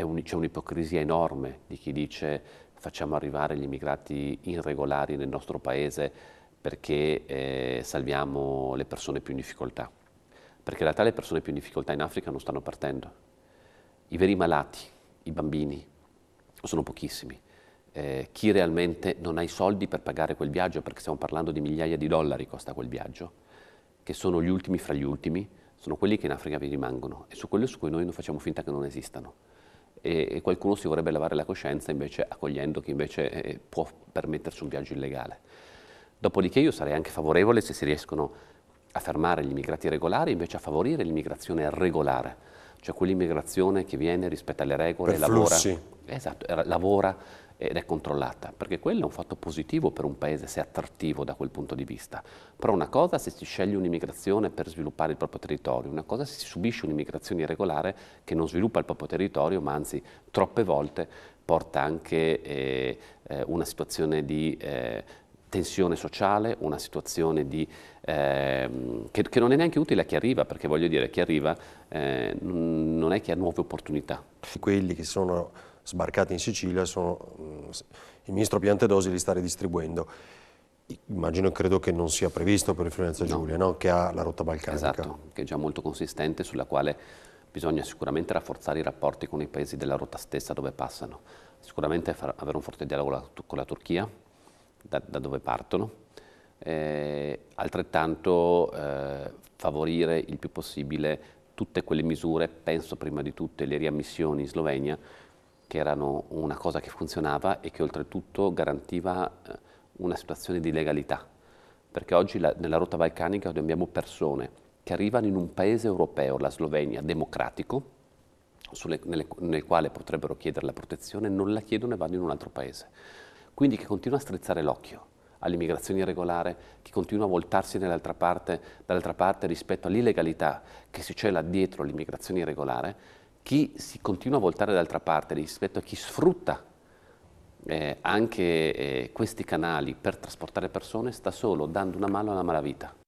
Un, c'è un'ipocrisia enorme di chi dice facciamo arrivare gli immigrati irregolari nel nostro paese perché eh, salviamo le persone più in difficoltà. Perché in realtà le persone più in difficoltà in Africa non stanno partendo. I veri malati, i bambini, sono pochissimi. Eh, chi realmente non ha i soldi per pagare quel viaggio, perché stiamo parlando di migliaia di dollari costa quel viaggio, che sono gli ultimi fra gli ultimi, sono quelli che in Africa vi rimangono e su quello su cui noi non facciamo finta che non esistano e qualcuno si vorrebbe lavare la coscienza invece accogliendo chi invece eh, eh, può permettersi un viaggio illegale. Dopodiché io sarei anche favorevole se si riescono a fermare gli immigrati regolari, invece a favorire l'immigrazione regolare, cioè quell'immigrazione che viene, rispetta le regole, per lavora, esatto, eh, lavora ed è controllata, perché quello è un fatto positivo per un paese se è attrattivo da quel punto di vista. Però una cosa se si sceglie un'immigrazione per sviluppare il proprio territorio, una cosa se si subisce un'immigrazione irregolare che non sviluppa il proprio territorio, ma anzi troppe volte porta anche eh, eh una situazione di eh, tensione sociale, una situazione di, eh, che, che, non è neanche utile a chi arriva, perché voglio dire, chi arriva eh, non è che ha nuove opportunità. Quelli che sono sbarcati in Sicilia, sono, mm, il ministro Piantedosi li sta ridistribuendo. Immagino e credo che non sia previsto per il Friulenza Giulia, no. No? che ha la rotta balcanica. Esatto, che è già molto consistente, sulla quale bisogna sicuramente rafforzare i rapporti con i paesi della rotta stessa dove passano. Sicuramente avere un forte dialogo con la Turchia, da, da dove partono, eh, altrettanto eh, favorire il più possibile tutte quelle misure, penso prima di tutte le riammissioni in Slovenia, che erano una cosa che funzionava e che oltretutto garantiva eh, una situazione di legalità, perché oggi la, nella rotta balcanica abbiamo persone che arrivano in un paese europeo, la Slovenia, democratico, sulle, nelle, nel quale potrebbero chiedere la protezione, non la chiedono e vanno in un altro paese. Quindi che continua a strizzare l'occhio all'immigrazione irregolare, che continua a voltarsi dall'altra parte dall'altra parte rispetto all'illegalità che si cela dietro l'immigrazione irregolare, chi si continua a voltare dall'altra parte rispetto a chi sfrutta eh, anche eh, questi canali per trasportare persone sta solo dando una mano alla malavita.